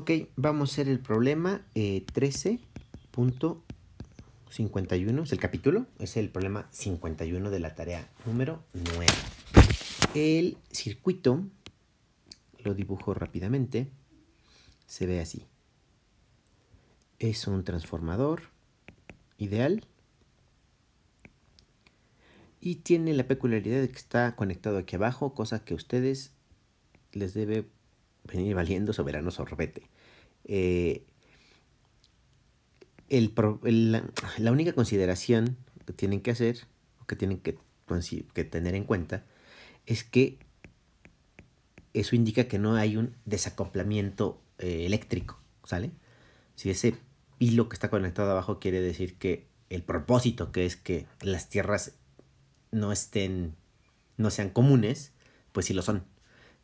Ok, vamos a hacer el problema 13.51, eh, es el capítulo, es el problema 51 de la tarea número 9. El circuito, lo dibujo rápidamente, se ve así. Es un transformador ideal y tiene la peculiaridad de que está conectado aquí abajo, cosa que a ustedes les debe venir valiendo soberano sorbete. Eh, la única consideración que tienen que hacer, que tienen que, tener en cuenta, es que eso indica que no hay un desacoplamiento eh, eléctrico, ¿sale? Si ese hilo que está conectado abajo quiere decir que el propósito que es que las tierras no estén, no sean comunes, pues si lo son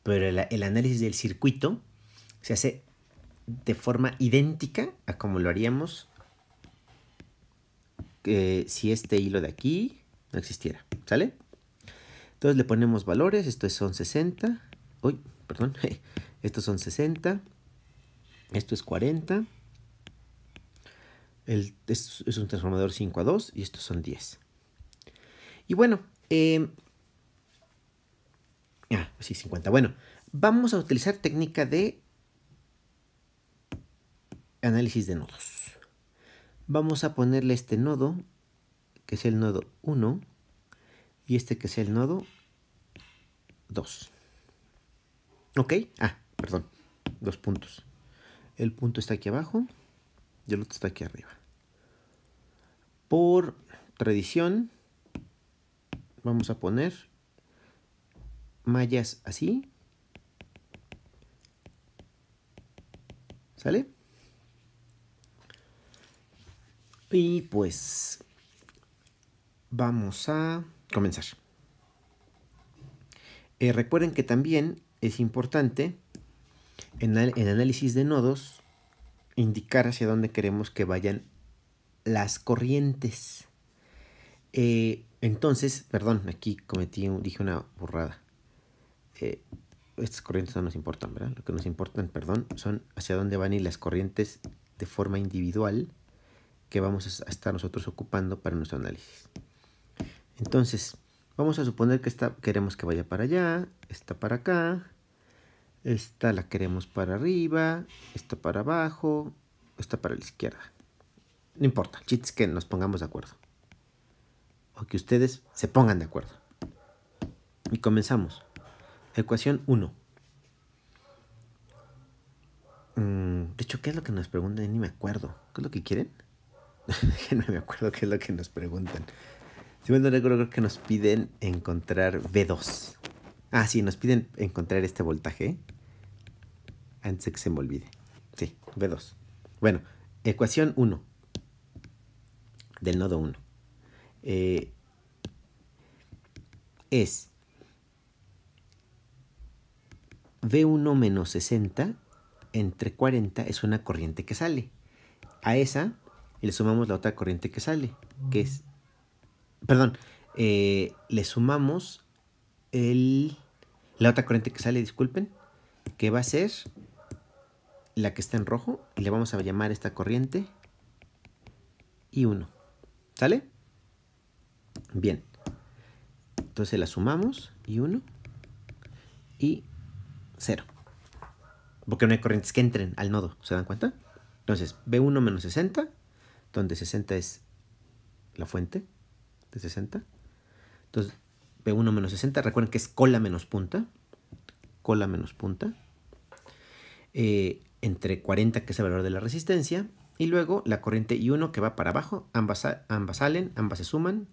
pero el, análisis del circuito se hace de forma idéntica a como lo haríamos eh, si este hilo de aquí no existiera, ¿sale? Entonces le ponemos valores, estos son 60, uy, perdón, estos son 60, esto es 40, el, es, es, un transformador 5 a 2 y estos son 10. Y bueno, eh, Ah, sí, 50. Bueno, vamos a utilizar técnica de análisis de nodos. Vamos a ponerle este nodo, que es el nodo 1, y este que es el nodo 2. ¿Ok? Ah, perdón, dos puntos. El punto está aquí abajo y el otro está aquí arriba. Por tradición, vamos a poner mallas así. ¿Sale? Y pues vamos a comenzar. Eh, recuerden que también es importante en el, análisis de nodos indicar hacia dónde queremos que vayan las corrientes. Eh, entonces, perdón, aquí cometí, dije una borrada estas corrientes no nos importan, ¿verdad? Lo que nos importan, perdón, son hacia dónde van y las corrientes de forma individual que vamos a estar nosotros ocupando para nuestro análisis. Entonces, vamos a suponer que esta queremos que vaya para allá, esta para acá, esta la queremos para arriba, esta para abajo, esta para la izquierda. No importa, chits que nos pongamos de acuerdo. O que ustedes se pongan de acuerdo. Y comenzamos. Ecuación 1. Mm, de hecho, ¿qué es lo que nos preguntan? Ni me acuerdo. ¿Qué es lo que quieren? no me acuerdo qué es lo que nos preguntan. Si creo que nos piden encontrar V2. Ah, sí, nos piden encontrar este voltaje. Antes de que se me olvide. Sí, V2. Bueno, ecuación 1 del nodo 1. Eh, es V1 menos 60 entre 40 es una corriente que sale. A esa le sumamos la otra corriente que sale, que es... Perdón, eh, le sumamos la otra corriente que sale, disculpen, que va a ser la que está en rojo y le vamos a llamar esta corriente I1. ¿Sale? Bien. Entonces la sumamos I1 y 0. Porque no hay corrientes que entren al nodo, ¿se dan cuenta? Entonces, B1 menos 60, donde 60 es la fuente de 60. Entonces, B1 menos 60, recuerden que es cola menos punta. Cola menos punta. Eh, entre 40, que es el valor de la resistencia. Y luego la corriente I1 que va para abajo. Ambas, ambas salen, ambas se suman.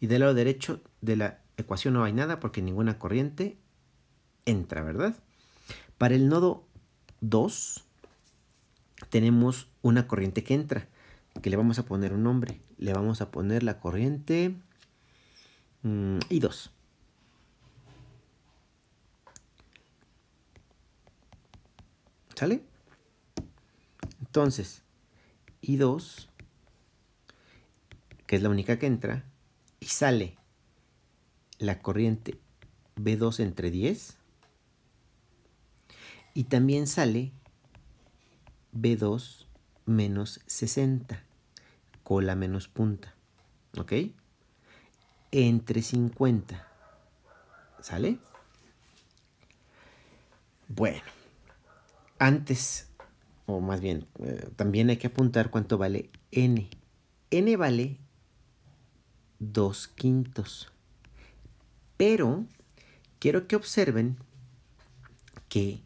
Y del lado derecho de la ecuación no hay nada porque ninguna corriente entra, ¿verdad? Para el nodo 2 tenemos una corriente que entra, que le vamos a poner un nombre. Le vamos a poner la corriente I2. Mm, ¿Sale? Entonces, I2, que es la única que entra, y sale la corriente B2 entre 10 y también sale B2 menos 60, cola menos punta. ¿Ok? Entre 50. ¿Sale? Bueno, antes, o más bien, eh, también hay que apuntar cuánto vale n. n vale 2 quintos. Pero quiero que observen que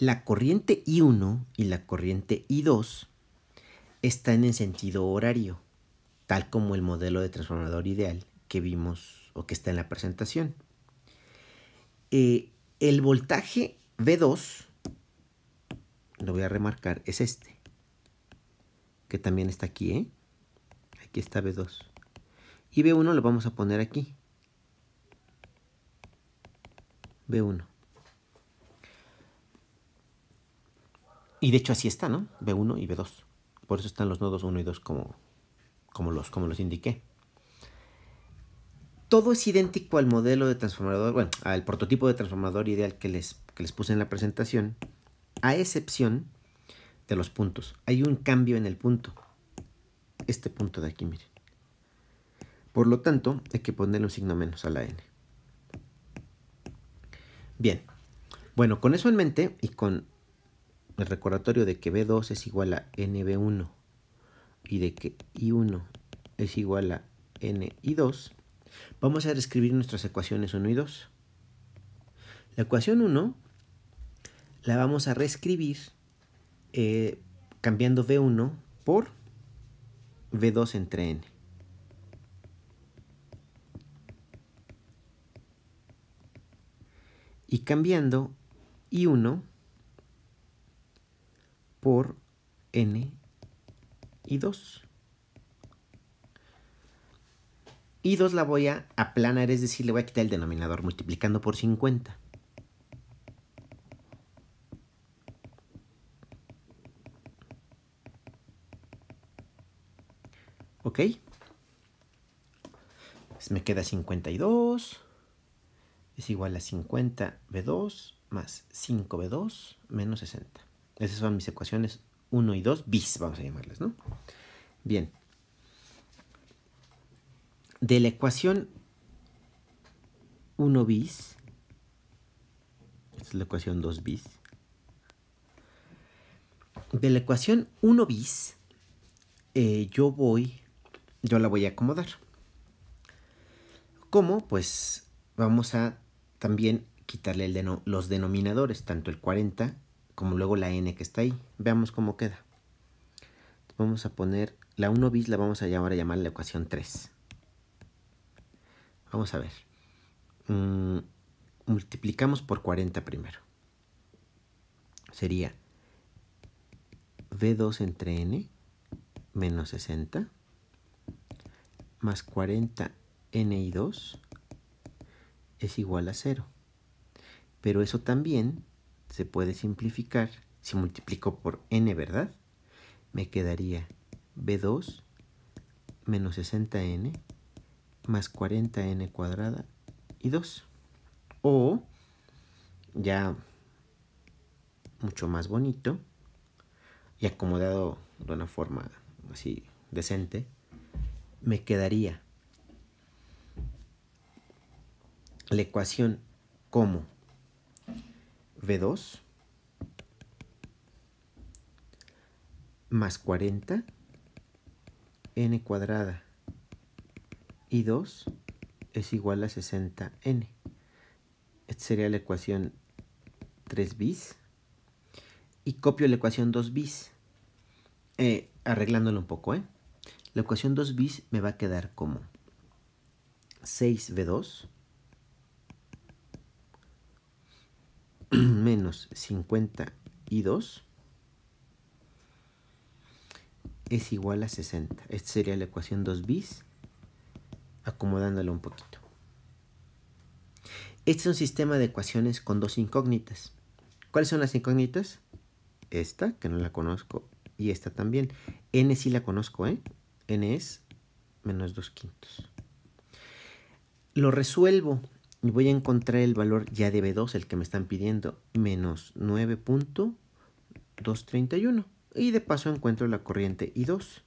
la corriente I1 y la corriente I2 están en sentido horario, tal como el modelo de transformador ideal que vimos o que está en la presentación. Eh, el voltaje V2, lo voy a remarcar, es este, que también está aquí, ¿eh? Aquí está V2. Y V1 lo vamos a poner aquí. V1. Y de hecho así está, ¿no? B1 y B2. Por eso están los nodos 1 y 2 como, como, los, como los indiqué. Todo es idéntico al modelo de transformador, bueno, al prototipo de transformador ideal que les, que les puse en la presentación, a excepción de los puntos. Hay un cambio en el punto. Este punto de aquí, miren. Por lo tanto, hay que ponerle un signo menos a la n. Bien. Bueno, con eso en mente y con el recordatorio de que B2 es igual a NB1 y de que I1 es igual a NI2, vamos a reescribir nuestras ecuaciones 1 y 2. La ecuación 1 la vamos a reescribir eh, cambiando B1 por B2 entre N. Y cambiando I1 por n y 2. Y 2 la voy a aplanar, es decir, le voy a quitar el denominador multiplicando por 50. ¿Ok? Pues me queda 52. Es igual a 50B2 más 5B2 menos 60. Esas son mis ecuaciones 1 y 2 bis, vamos a llamarlas, ¿no? Bien. De la ecuación 1 bis, esta es la ecuación 2 bis, de la ecuación 1 bis, eh, yo voy, yo la voy a acomodar. ¿Cómo? Pues vamos a también quitarle los denominadores, tanto el 40 como luego la n que está ahí. Veamos cómo queda. Vamos a poner la 1 bis, la vamos a llamar a llamar la ecuación 3. Vamos a ver. Mm, multiplicamos por 40 primero. Sería V2 entre n menos 60 más 40 n y 2 es igual a 0. Pero eso también se puede simplificar. Si multiplico por n, ¿verdad? Me quedaría b2 menos 60n más 40n cuadrada y 2. O, ya mucho más bonito y acomodado de una forma así decente, me quedaría la ecuación como V2 más 40 n cuadrada y 2 es igual a 60n. Esta sería la ecuación 3 bis. Y copio la ecuación 2 bis, eh, arreglándolo un poco. ¿eh? La ecuación 2 bis me va a quedar como 6b2 y 52 es igual a 60. Esta sería la ecuación 2 bis, acomodándola un poquito. Este es un sistema de ecuaciones con dos incógnitas. ¿Cuáles son las incógnitas? Esta, que no la conozco, y esta también. N sí la conozco, ¿eh? N es menos 2 quintos. Lo resuelvo voy a encontrar el valor ya de B2, el que me están pidiendo, menos 9.231. Y de paso encuentro la corriente I2,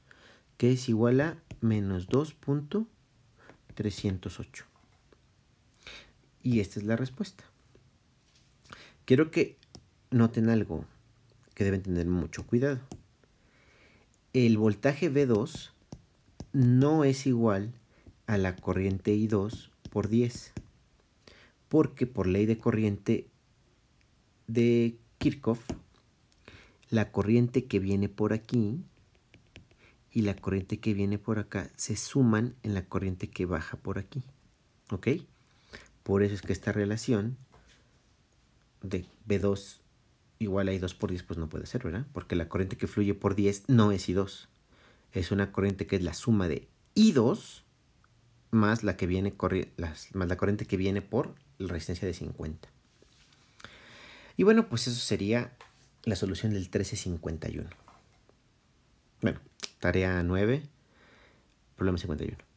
que es igual a menos 2.308. Y esta es la respuesta. Quiero que noten algo que deben tener mucho cuidado. El voltaje V2 no es igual a la corriente I2 por 10 porque por ley de corriente de Kirchhoff, la corriente que viene por aquí y la corriente que viene por acá se suman en la corriente que baja por aquí. ¿Ok? Por eso es que esta relación de B2 igual a I2 por 10 pues no puede ser, ¿verdad? Porque la corriente que fluye por 10 no es I2. Es una corriente que es la suma de I2 más la, que viene, más la corriente que viene por resistencia de 50. Y bueno, pues eso sería la solución del 1351. Bueno, tarea 9, problema 51.